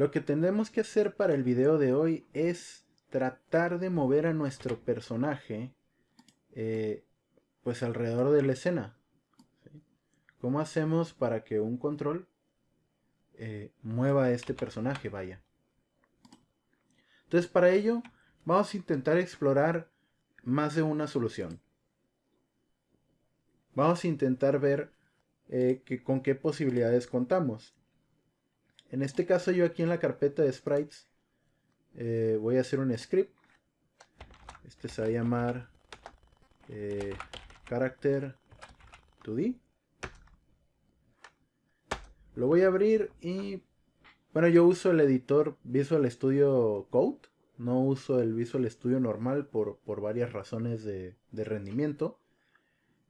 Lo que tendremos que hacer para el video de hoy es tratar de mover a nuestro personaje eh, pues alrededor de la escena. ¿Cómo hacemos para que un control eh, mueva a este personaje, vaya? Entonces para ello vamos a intentar explorar más de una solución. Vamos a intentar ver eh, con qué posibilidades contamos. En este caso yo aquí en la carpeta de sprites eh, voy a hacer un script. Este se va a llamar eh, character 2D. Lo voy a abrir y... Bueno, yo uso el editor Visual Studio Code. No uso el Visual Studio normal por, varias razones de rendimiento.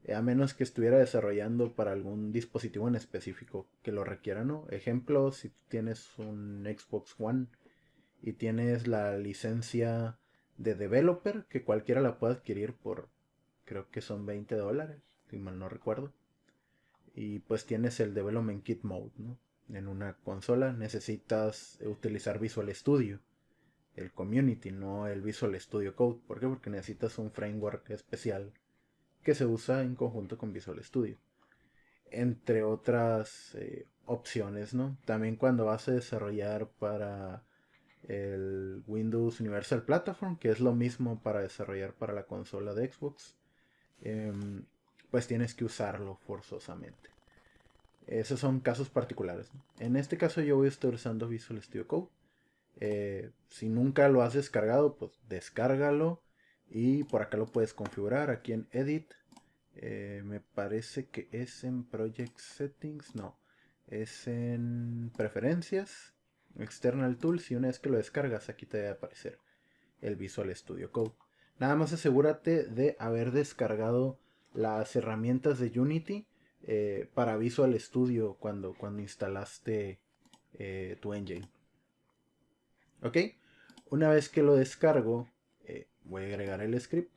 Eh, a menos que estuviera desarrollando para algún dispositivo en específico que lo requiera, ¿no? Ejemplo, si tienes un Xbox One y tienes la licencia de developer, que cualquiera la puede adquirir por, creo que son 20 dólares, si mal no recuerdo. Y pues tienes el Development Kit Mode, ¿no? En una consola necesitas utilizar Visual Studio, el Community, no el Visual Studio Code. ¿Por qué? Porque necesitas un framework especial que se usa en conjunto con Visual Studio. Entre otras eh, opciones, ¿no? También cuando vas a desarrollar para el Windows Universal Platform, que es lo mismo para desarrollar para la consola de Xbox, em, pues tienes que usarlo forzosamente. Esos son casos particulares. En este caso yo voy a estar usando Visual Studio Code. Eh, si nunca lo has descargado, pues descárgalo y por acá lo puedes configurar, aquí en Edit. Eh, me parece que es en Project Settings, no. Es en Preferencias, External Tools y una vez que lo descargas aquí te debe aparecer el Visual Studio Code. Nada más asegúrate de haber descargado las herramientas de Unity eh, para Visual Studio cuando, cuando instalaste eh, tu engine. Ok, una vez que lo descargo, voy a agregar el script.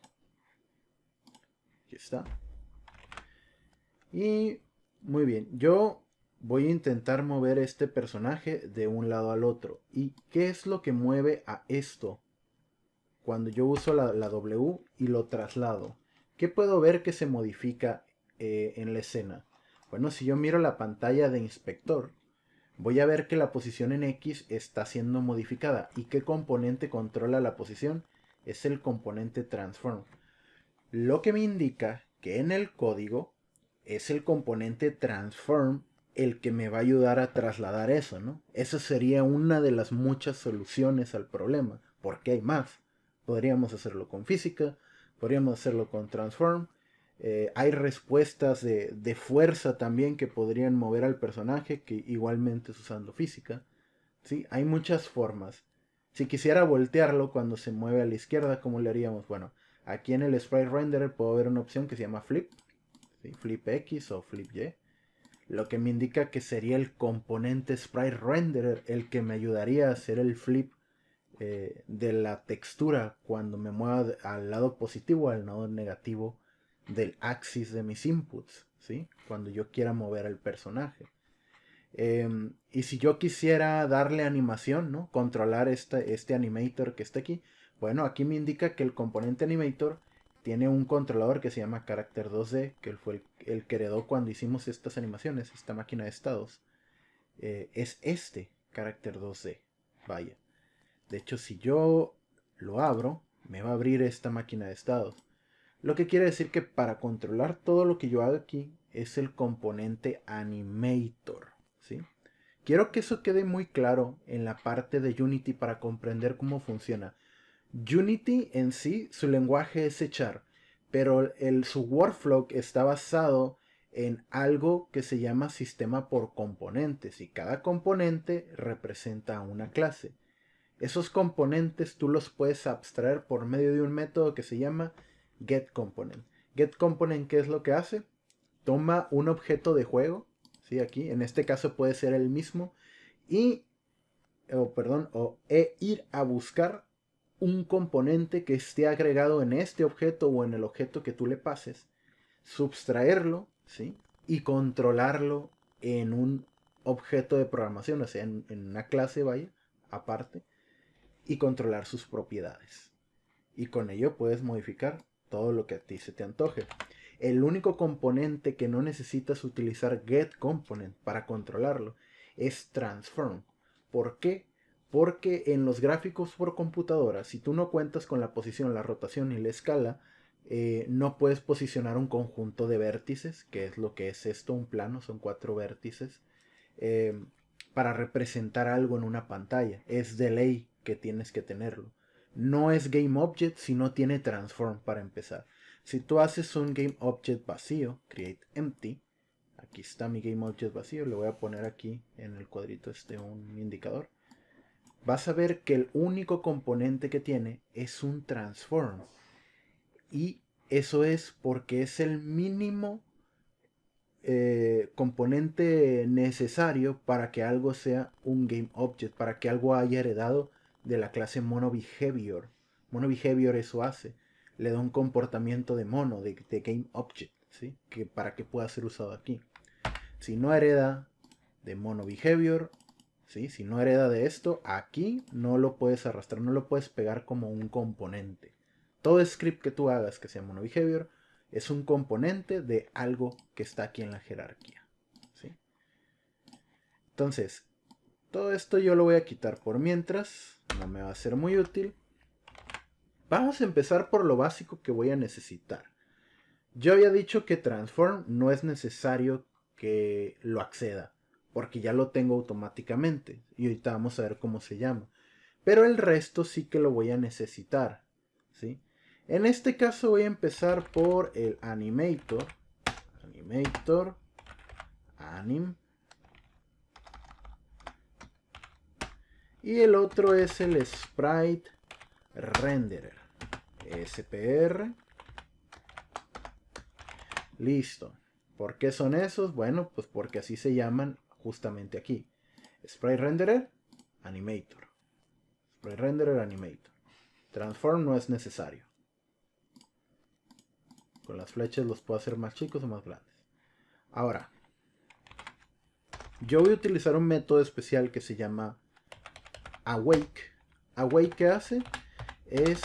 Aquí está. Y muy bien, yo voy a intentar mover este personaje de un lado al otro. ¿Y qué es lo que mueve a esto? Cuando yo uso la, W y lo traslado. ¿Qué puedo ver que se modifica eh, en la escena? Bueno, si yo miro la pantalla de inspector, voy a ver que la posición en X está siendo modificada. ¿Y qué componente controla la posición? es el componente transform, lo que me indica que en el código es el componente transform el que me va a ayudar a trasladar eso, ¿no? Esa sería una de las muchas soluciones al problema, porque hay más. Podríamos hacerlo con física, podríamos hacerlo con transform, eh, hay respuestas de, de, fuerza también que podrían mover al personaje, que igualmente es usando física. ¿sí? Hay muchas formas. Si quisiera voltearlo cuando se mueve a la izquierda, ¿cómo le haríamos? Bueno, aquí en el Sprite Renderer puedo ver una opción que se llama Flip. Flip X o Flip Y. Lo que me indica que sería el componente Sprite Renderer el que me ayudaría a hacer el flip eh, de la textura cuando me mueva al lado positivo o al lado negativo del axis de mis inputs. ¿sí? Cuando yo quiera mover al personaje. Em, y si yo quisiera darle animación, ¿no? Controlar este, animator que está aquí. Bueno, aquí me indica que el componente animator tiene un controlador que se llama Character 2D, que fue el, que heredó cuando hicimos estas animaciones, esta máquina de estados. Eh, es este Character 2D. Vaya. De hecho, si yo lo abro, me va a abrir esta máquina de estados. Lo que quiere decir que para controlar todo lo que yo hago aquí es el componente animator. Quiero que eso quede muy claro en la parte de Unity para comprender cómo funciona. Unity en sí, su lenguaje es echar, pero el, su workflow está basado en algo que se llama sistema por componentes y cada componente representa una clase. Esos componentes tú los puedes abstraer por medio de un método que se llama getComponent. GetComponent, ¿qué es lo que hace? Toma un objeto de juego, Aquí, en este caso puede ser el mismo. Y, perdón, o e ir a buscar un componente que esté agregado en este objeto o en el objeto que tú le pases, subtraerlo, ¿sí? Y controlarlo en un objeto de programación, o sea, en, en una clase, vaya, aparte, y controlar sus propiedades. Y con ello puedes modificar todo lo que a ti se te antoje. El único componente que no necesitas utilizar getComponent para controlarlo es transform. ¿Por qué? Porque en los gráficos por computadora, si tú no cuentas con la posición, la rotación y la escala, eh, no puedes posicionar un conjunto de vértices, que es lo que es esto, un plano, son cuatro vértices, em, para representar algo en una pantalla. Es de ley que tienes que tenerlo. No es GameObject si no tiene Transform para empezar. Si tú haces un GameObject vacío, create empty, aquí está mi GameObject vacío, le voy a poner aquí en el cuadrito este un indicador, vas a ver que el único componente que tiene es un transform. Y eso es porque es el mínimo eh, componente necesario para que algo sea un GameObject, para que algo haya heredado de la clase MonoBehavior. MonoBehavior eso hace le da un comportamiento de mono, de, GameObject, game object, ¿sí? que para que pueda ser usado aquí. Si no hereda de mono behavior, ¿sí? si no hereda de esto, aquí no lo puedes arrastrar, no lo puedes pegar como un componente. Todo script que tú hagas que sea mono behavior es un componente de algo que está aquí en la jerarquía. ¿sí? Entonces, todo esto yo lo voy a quitar por mientras, no me va a ser muy útil. Vamos a empezar por lo básico que voy a necesitar. Yo había dicho que Transform no es necesario que lo acceda, porque ya lo tengo automáticamente, y ahorita vamos a ver cómo se llama. Pero el resto sí que lo voy a necesitar, En este caso voy a empezar por el Animator, Animator, Anim, y el otro es el Sprite Renderer. SPR. Listo. ¿Por qué son esos? Bueno, pues porque así se llaman justamente aquí. Spray Renderer, Animator. Spray Renderer, Animator. Transform no es necesario. Con las flechas los puedo hacer más chicos o más grandes. Ahora, yo voy a utilizar un método especial que se llama Awake. Awake que hace es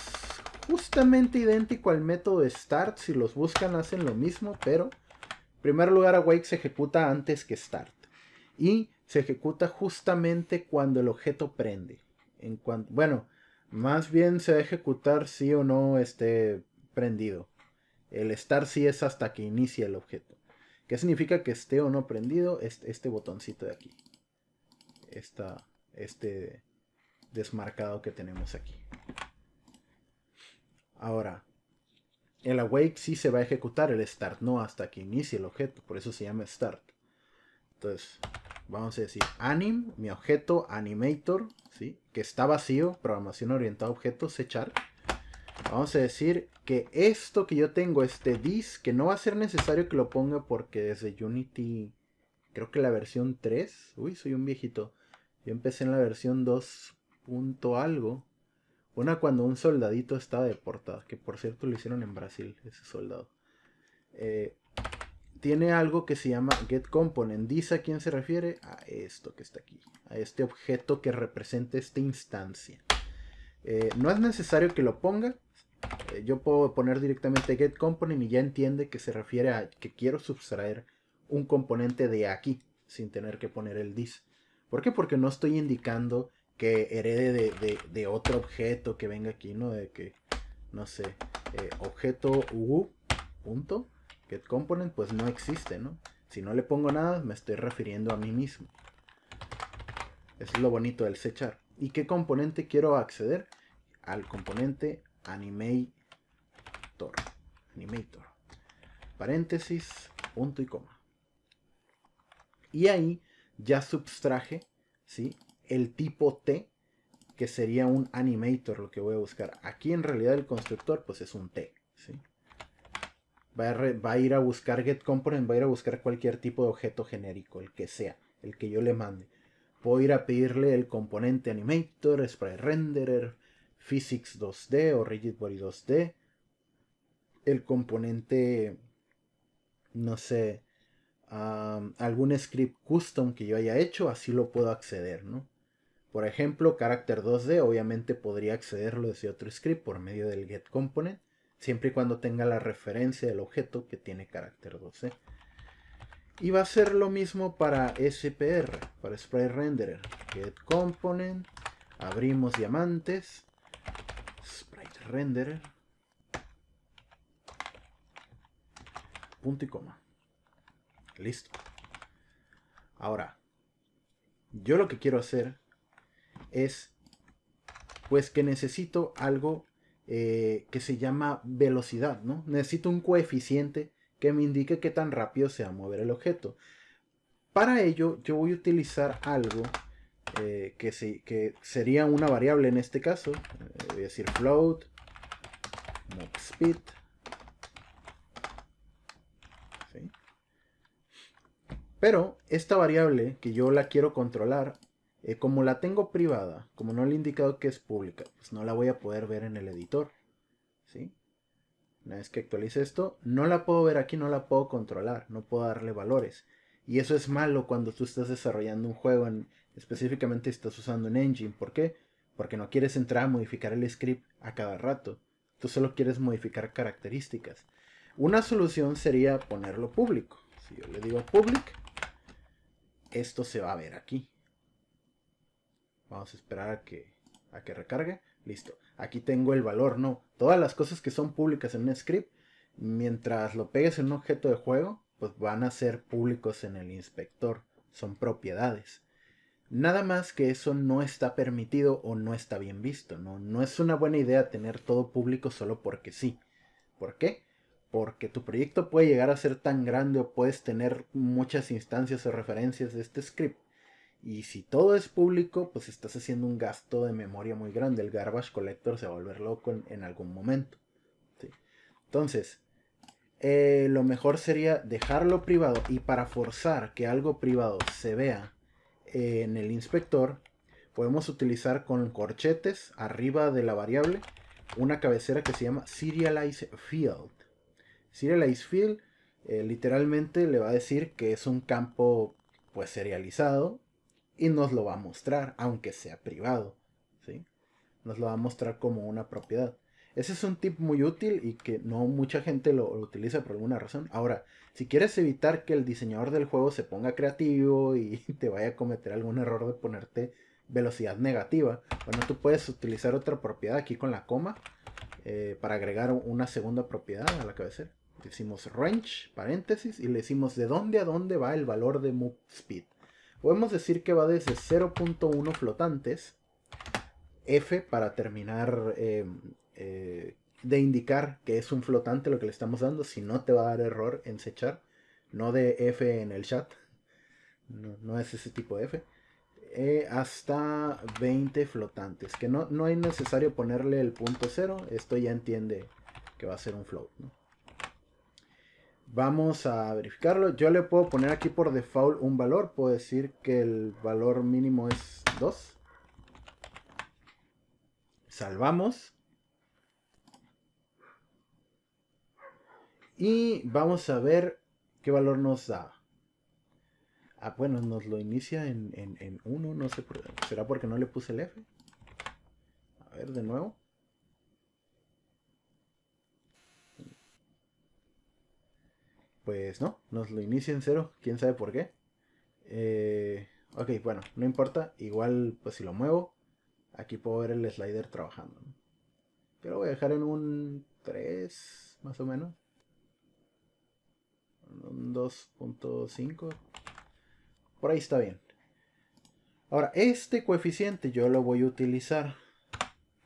justamente idéntico al método start. Si los buscan hacen lo mismo, pero en primer lugar awake se ejecuta antes que start. Y se ejecuta justamente cuando el objeto prende. En cuanto, bueno, más bien se va a ejecutar si o no esté prendido. El start sí es hasta que inicia el objeto. ¿Qué significa que esté o no prendido? Este, este botoncito de aquí. este desmarcado que tenemos aquí. Ahora, el awake sí se va a ejecutar, el start no, hasta que inicie el objeto, por eso se llama start. Entonces, vamos a decir anim, mi objeto animator, ¿sí? que está vacío, programación orientada a objetos, echar. Vamos a decir que esto que yo tengo, este dis, que no va a ser necesario que lo ponga porque desde Unity, creo que la versión 3, uy, soy un viejito, yo empecé en la versión 2. algo, una cuando un soldadito estaba deportado, que por cierto lo hicieron en Brasil, ese soldado. Eh, tiene algo que se llama get component. Dice a quién se refiere, a esto que está aquí, a este objeto que representa esta instancia. Eh, no es necesario que lo ponga. Eh, yo puedo poner directamente get component y ya entiende que se refiere a que quiero subtraer un componente de aquí sin tener que poner el dis. ¿Por qué? Porque no estoy indicando que herede de, otro objeto que venga aquí, ¿no? De que, no sé, eh, objeto u punto, get pues no existe, ¿no? Si no le pongo nada, me estoy refiriendo a mí mismo. Eso es lo bonito del sechar. ¿Y qué componente quiero acceder? Al componente animator. Animator. Paréntesis, punto y coma. Y ahí ya subtraje, ¿sí? el tipo T, que sería un animator lo que voy a buscar. Aquí en realidad el constructor pues es un T. Va, a ir a buscar getComponent, va a ir a buscar cualquier tipo de objeto genérico, el que sea, el que yo le mande. Puedo ir a pedirle el componente animator, spray renderer, physics 2D o rigidbody 2D. El componente, no sé, algún script custom que yo haya hecho, así lo puedo acceder, ¿no? Por ejemplo, carácter 2D obviamente podría accederlo desde otro script por medio del getComponent, siempre y cuando tenga la referencia del objeto que tiene carácter 2D. Y va a ser lo mismo para SPR, para Sprite Renderer. GetComponent, abrimos diamantes, Sprite punto y coma. Listo. Ahora, yo lo que quiero hacer es pues que necesito algo eh, que se llama velocidad, ¿no? Necesito un coeficiente que me indique qué tan rápido se va a mover el objeto. Para ello yo voy a utilizar algo eh, que, que, sería una variable en este caso. Eh, voy a decir float, speed. Pero esta variable que yo la quiero controlar eh, como la tengo privada, como no le he indicado que es pública, pues no la voy a poder ver en el editor. ¿Sí? Una vez que actualice esto, no la puedo ver aquí, no la puedo controlar, no puedo darle valores. Y eso es malo cuando tú estás desarrollando un juego, específicamente estás usando un engine. ¿Por qué? Porque no quieres entrar a modificar el script a cada rato. Tú solo quieres modificar características. Una solución sería ponerlo público. Si yo le digo public, esto se va a ver aquí. Vamos a esperar a que, a que recargue. Listo. Aquí tengo el valor, ¿no? Todas las cosas que son públicas en un script, mientras lo pegues en un objeto de juego, pues van a ser públicos en el inspector. Son propiedades. Nada más que eso no está permitido o no está bien visto, ¿no? No es una buena idea tener todo público solo porque sí. ¿Por qué? Porque tu proyecto puede llegar a ser tan grande o puedes tener muchas instancias o referencias de este script y si todo es público, pues estás haciendo un gasto de memoria muy grande. El garbage collector se va a volver loco en, algún momento. Entonces, eh, lo mejor sería dejarlo privado y para forzar que algo privado se vea eh, en el inspector, podemos utilizar con corchetes arriba de la variable una cabecera que se llama serialize field. Serialize field eh, literalmente le va a decir que es un campo pues serializado y nos lo va a mostrar, aunque sea privado, ¿sí? Nos lo va a mostrar como una propiedad. Ese es un tip muy útil y que no mucha gente lo, utiliza por alguna razón. Ahora, si quieres evitar que el diseñador del juego se ponga creativo y te vaya a cometer algún error de ponerte velocidad negativa, bueno, tú puedes utilizar otra propiedad aquí con la coma eh, para agregar una segunda propiedad a la cabecera. Le hicimos range, paréntesis, y le decimos de dónde a dónde va el valor de move speed. Podemos decir que va desde 0.1 flotantes, F para terminar eh, eh, de indicar que es un flotante lo que le estamos dando, si no te va a dar error en sechar, no de F en el chat, no, es ese tipo de F. Eh, hasta 20 flotantes. Que no, no es necesario ponerle el punto 0, Esto ya entiende que va a ser un float. ¿no? Vamos a verificarlo. Yo le puedo poner aquí por default un valor. Puedo decir que el valor mínimo es 2. Salvamos. Y vamos a ver qué valor nos da. Ah, bueno, nos lo inicia en, en, 1. No sé, por, ¿será porque no le puse el F? A ver, de nuevo. pues no, nos lo inicia en cero, quién sabe por qué. Eh, ok, bueno, no importa, igual pues si lo muevo, aquí puedo ver el slider trabajando. Pero lo voy a dejar en un 3, más o menos. Un 2.5. Por ahí está bien. Ahora, este coeficiente yo lo voy a utilizar.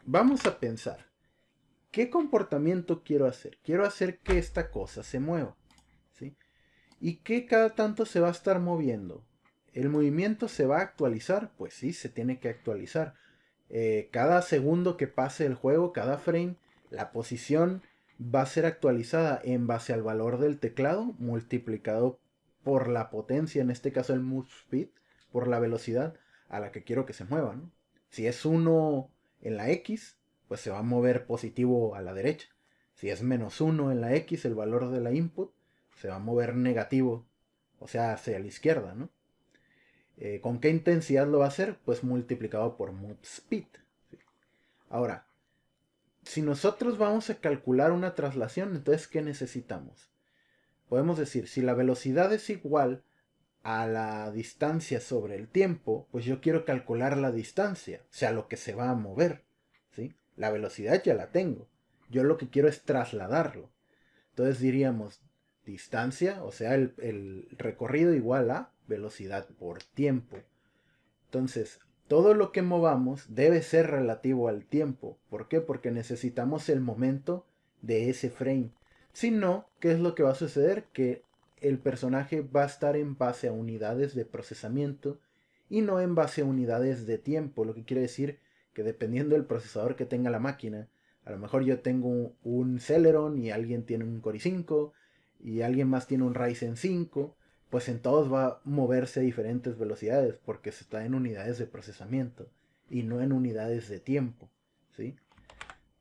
Vamos a pensar. ¿Qué comportamiento quiero hacer? Quiero hacer que esta cosa se mueva y qué cada tanto se va a estar moviendo. El movimiento se va a actualizar, pues sí, se tiene que actualizar. Eh, cada segundo que pase el juego, cada frame, la posición va a ser actualizada en base al valor del teclado multiplicado por la potencia, en este caso el move speed, por la velocidad a la que quiero que se mueva. Si es 1 en la X, pues se va a mover positivo a la derecha. Si es menos 1 en la X, el valor de la input, se va a mover negativo, o sea, hacia la izquierda, ¿no? Eh, ¿Con qué intensidad lo va a hacer? Pues multiplicado por move speed. Ahora, si nosotros vamos a calcular una traslación, entonces ¿qué necesitamos? Podemos decir, si la velocidad es igual a la distancia sobre el tiempo, pues yo quiero calcular la distancia, o sea, lo que se va a mover, ¿sí? La velocidad ya la tengo, yo lo que quiero es trasladarlo. Entonces diríamos, distancia, o sea, el, recorrido igual a velocidad por tiempo. Entonces, todo lo que movamos debe ser relativo al tiempo. ¿Por qué? Porque necesitamos el momento de ese frame. Si no, ¿qué es lo que va a suceder? Que el personaje va a estar en base a unidades de procesamiento y no en base a unidades de tiempo, lo que quiere decir que dependiendo del procesador que tenga la máquina, a lo mejor yo tengo un Celeron y alguien tiene un Core 5 y alguien más tiene un Ryzen 5, pues en todos va a moverse a diferentes velocidades porque se está en unidades de procesamiento y no en unidades de tiempo, ¿sí?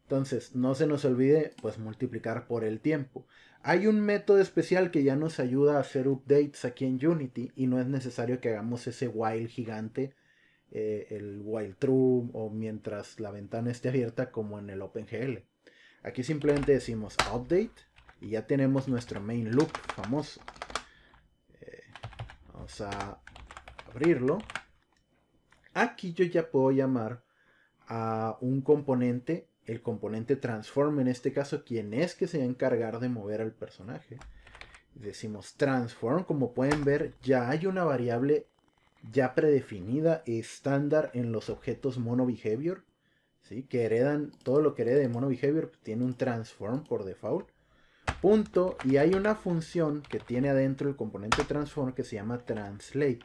Entonces, no se nos olvide pues multiplicar por el tiempo. Hay un método especial que ya nos ayuda a hacer updates aquí en Unity y no es necesario que hagamos ese while gigante, eh, el while true o mientras la ventana esté abierta como en el OpenGL. Aquí simplemente decimos update y ya tenemos nuestro main loop famoso. Eh, vamos a abrirlo. Aquí yo ya puedo llamar a un componente, el componente transform en este caso, quien es que se va a encargar de mover al personaje. Decimos transform, como pueden ver ya hay una variable ya predefinida estándar en los objetos mono behavior, ¿sí? que heredan todo lo que herede de mono behavior tiene un transform por default punto y hay una función que tiene adentro el componente transform que se llama translate.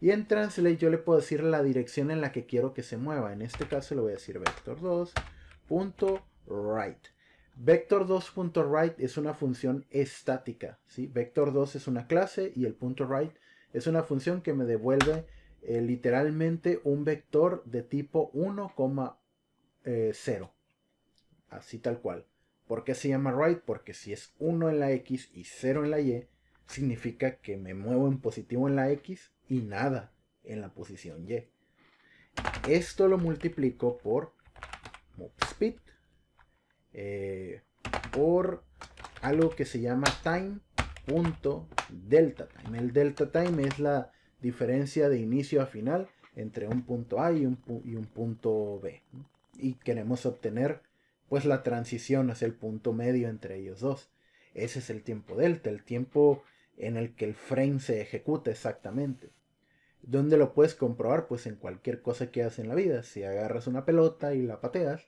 Y en translate yo le puedo decir la dirección en la que quiero que se mueva. En este caso le voy a decir vector 2write vector 2write es una función estática. vector Vector2 es una clase y el punto right es una función que me devuelve eh, literalmente un vector de tipo 1,0. Eh, así tal cual. ¿Por qué se llama right? Porque si es 1 en la X y 0 en la Y, significa que me muevo en positivo en la X y nada en la posición Y. Esto lo multiplico por speed, eh, por algo que se llama time delta time. El delta time es la diferencia de inicio a final entre un punto A y un punto B. Y queremos obtener pues la transición es el punto medio entre ellos dos. Ese es el tiempo delta, el tiempo en el que el frame se ejecuta exactamente. ¿Dónde lo puedes comprobar? Pues en cualquier cosa que haces en la vida. Si agarras una pelota y la pateas,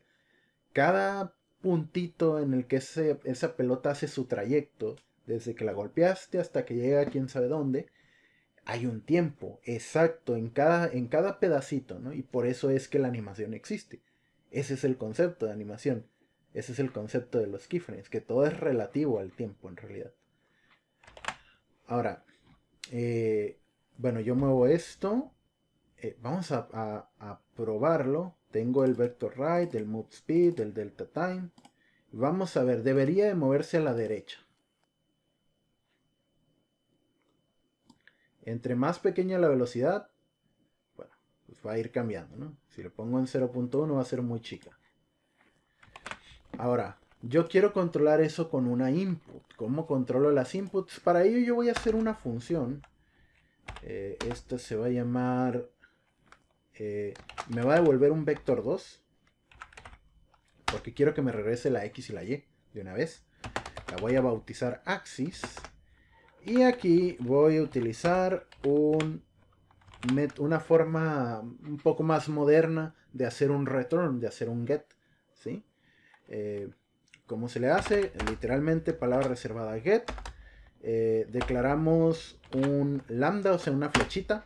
cada puntito en el que esa pelota hace su trayecto, desde que la golpeaste hasta que llega a quién sabe dónde, hay un tiempo exacto en cada, en cada pedacito, ¿no? Y por eso es que la animación existe. Ese es el concepto de animación. Ese es el concepto de los keyframes, que todo es relativo al tiempo en realidad. Ahora, eh, bueno, yo muevo esto. Eh, vamos a, probarlo. Tengo el vector right, el move speed, el delta time. Vamos a ver, debería de moverse a la derecha. Entre más pequeña la velocidad, pues va a ir cambiando, ¿no? Si lo pongo en 0.1 va a ser muy chica. Ahora, yo quiero controlar eso con una input. ¿Cómo controlo las inputs? Para ello yo voy a hacer una función. Eh, esto esta se va a llamar... Eh, me va a devolver un vector 2. Porque quiero que me regrese la X y la Y de una vez. La voy a bautizar axis. Y aquí voy a utilizar un una forma un poco más moderna de hacer un return, de hacer un get, ¿sí? Eh, ¿Cómo se le hace? Literalmente, palabra reservada get. Eh, declaramos un lambda, o sea, una flechita.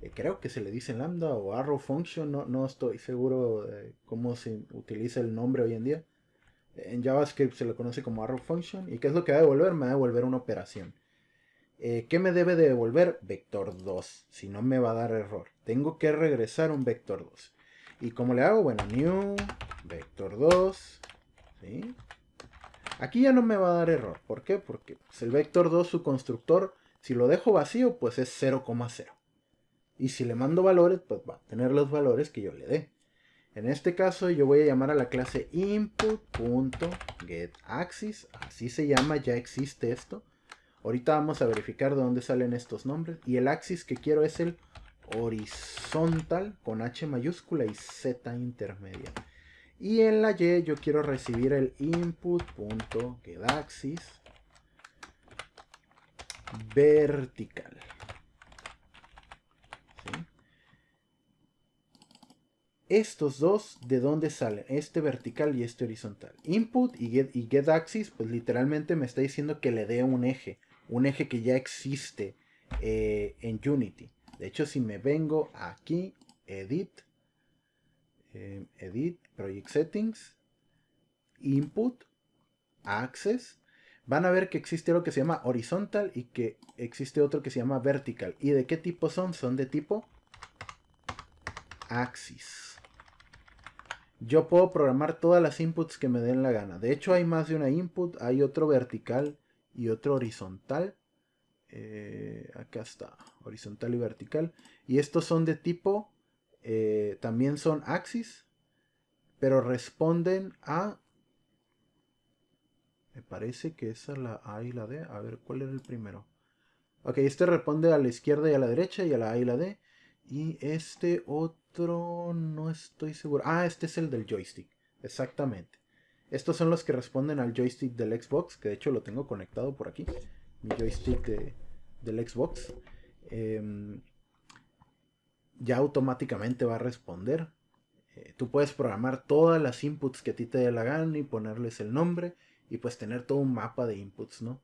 Eh, creo que se le dice lambda o arrow function, no, no estoy seguro de cómo se utiliza el nombre hoy en día. En JavaScript se le conoce como arrow function. ¿Y qué es lo que va a devolver? Me va a devolver una operación. Eh, ¿Qué me debe devolver? Vector 2. Si no me va a dar error. Tengo que regresar un vector 2. ¿Y cómo le hago? Bueno, new vector 2. Aquí ya no me va a dar error. ¿Por qué? Porque pues, el vector 2, su constructor, si lo dejo vacío, pues es 0,0. Y si le mando valores, pues va a tener los valores que yo le dé. En este caso yo voy a llamar a la clase input.getAxis, así se llama, ya existe esto. Ahorita vamos a verificar de dónde salen estos nombres. Y el axis que quiero es el horizontal con H mayúscula y Z intermedia. Y en la Y yo quiero recibir el input.getAxis vertical. Estos dos, ¿de dónde salen? Este vertical y este horizontal. Input y, get, y getAxis, pues literalmente me está diciendo que le dé un eje un eje que ya existe eh, en Unity. De hecho, si me vengo aquí, Edit, eh, Edit, Project Settings, Input, Access, van a ver que existe lo que se llama horizontal y que existe otro que se llama vertical. ¿Y de qué tipo son? Son de tipo axis. Yo puedo programar todas las inputs que me den la gana. De hecho, hay más de una input, hay otro vertical y otro horizontal. Eh, acá está, horizontal y vertical. Y estos son de tipo, eh, también son axis, pero responden a... Me parece que esa es la A y la D. A ver, ¿cuál era el primero? Ok, este responde a la izquierda y a la derecha y a la A y la D. Y este otro no estoy seguro. Ah, este es el del joystick. Exactamente. Estos son los que responden al joystick del Xbox, que de hecho lo tengo conectado por aquí. Mi joystick del Xbox. Em, ya automáticamente va a responder. Eh, tú puedes programar todas las inputs que a ti te dé la gana y ponerles el nombre y pues tener todo un mapa de inputs, ¿no?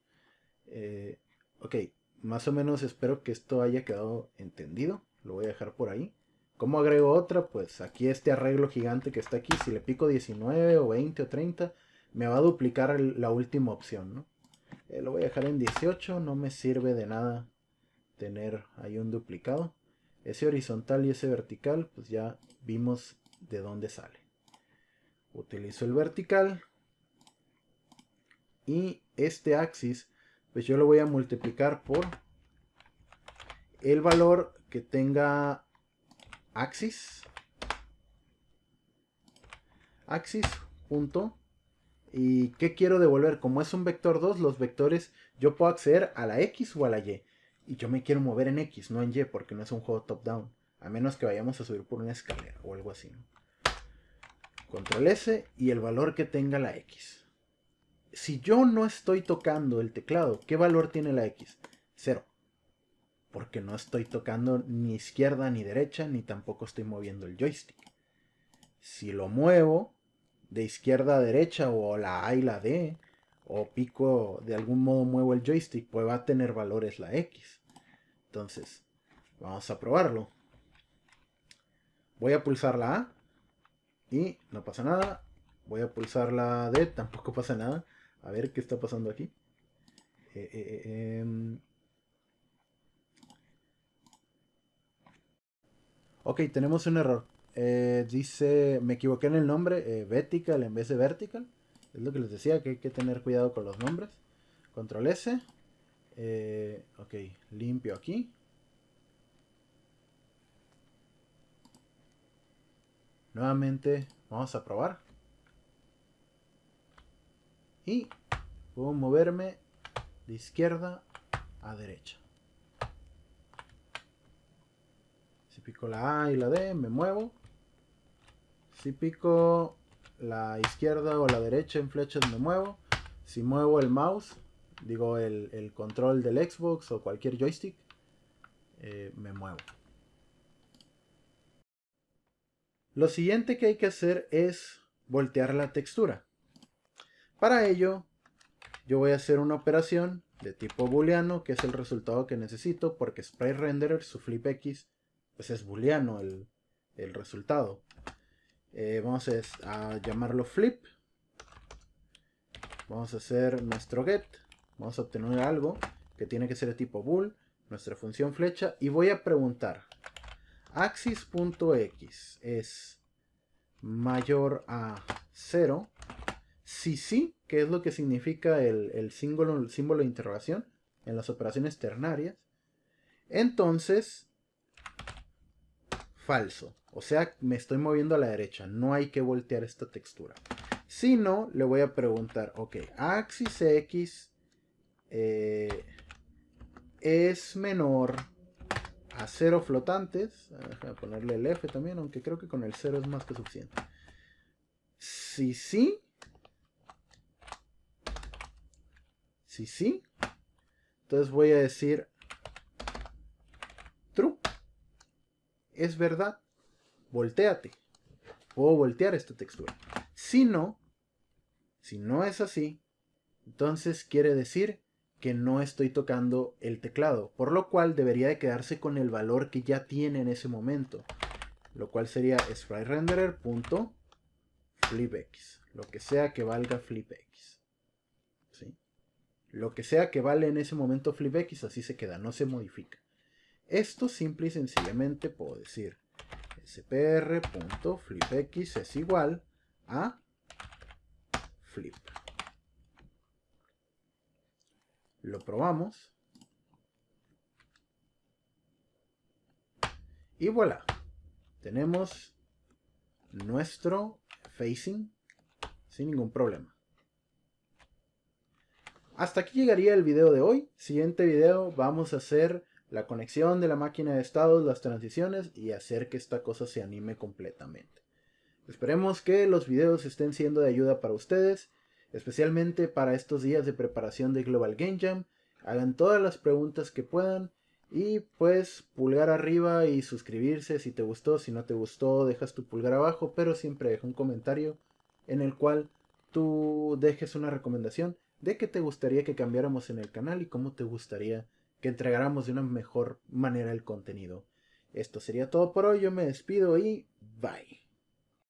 Eh, ok, más o menos espero que esto haya quedado entendido. Lo voy a dejar por ahí. ¿Cómo agrego pues aquí este arreglo gigante que está aquí, si le pico 19 o 20 o 30, me va a duplicar la última opción, eh, lo voy a dejar en 18, no me sirve de nada tener ahí un duplicado. Ese horizontal y ese vertical, pues ya vimos de dónde sale. Utilizo el vertical. Y este axis, pues yo lo voy a multiplicar por el valor que tenga axis axis punto y qué quiero devolver como es un vector 2 los vectores yo puedo acceder a la x o a la y y yo me quiero mover en x no en y porque no es un juego top down a menos que vayamos a subir por una escalera o algo así control s y el valor que tenga la x si yo no estoy tocando el teclado qué valor tiene la x 0 porque no estoy tocando ni izquierda ni derecha, ni tampoco estoy moviendo el joystick. Si lo muevo de izquierda a derecha o la A y la D, o pico, de algún modo muevo el joystick, pues va a tener valores la X. Entonces, vamos a probarlo. Voy a pulsar la A y no pasa nada. Voy a pulsar la D, tampoco pasa nada. A ver qué está pasando aquí. Eh, eh, eh em, Ok, tenemos un error. Eh, dice, me equivoqué en el nombre, eh, vertical en vez de vertical. Es lo que les decía, que hay que tener cuidado con los nombres. Control S. Eh, ok, limpio aquí. Nuevamente, vamos a probar. Y puedo moverme de izquierda a derecha. pico la A y la D, me muevo. Si pico la izquierda o la derecha en flechas, me muevo. Si muevo el mouse, digo el, control del Xbox o cualquier joystick, eh, me muevo. Lo siguiente que hay que hacer es voltear la textura. Para ello, yo voy a hacer una operación de tipo booleano, que es el resultado que necesito, porque Sprite Renderer, su Flip X pues es booleano el, resultado. Eh, vamos a llamarlo flip. Vamos a hacer nuestro get. Vamos a obtener algo que tiene que ser de tipo bool. Nuestra función flecha. Y voy a preguntar. Axis.x es mayor a 0. Si sí, ¿qué es lo que significa el, símbolo, el símbolo de interrogación en las operaciones ternarias. Entonces, falso. O sea, me estoy moviendo a la derecha. No hay que voltear esta textura. Si no, le voy a preguntar, ok, axis X eh, es menor a cero flotantes. Ah, déjame ponerle el F también, aunque creo que con el cero es más que suficiente. Si sí, si sí, entonces voy a decir es verdad, volteate. Puedo voltear esta textura. Si no, si no es así, entonces quiere decir que no estoy tocando el teclado, por lo cual debería de quedarse con el valor que ya tiene en ese momento, lo cual sería spriteRenderer.flipx, lo que sea que valga flipx. Lo que sea que vale en ese momento flipx, así se queda, no se modifica. Esto simple y sencillamente puedo decir spr.flipx es igual a flip. Lo probamos. Y voilà. Tenemos nuestro facing sin ningún problema. Hasta aquí llegaría el video de hoy. Siguiente video vamos a hacer la conexión de la máquina de estados, las transiciones y hacer que esta cosa se anime completamente. Esperemos que los videos estén siendo de ayuda para ustedes, especialmente para estos días de preparación de Global Game Jam. Hagan todas las preguntas que puedan y pues pulgar arriba y suscribirse si te gustó, si no te gustó dejas tu pulgar abajo, pero siempre deja un comentario en el cual tú dejes una recomendación de qué te gustaría que cambiáramos en el canal y cómo te gustaría que entregáramos de una mejor manera el contenido. Esto sería todo por hoy, yo me despido y bye.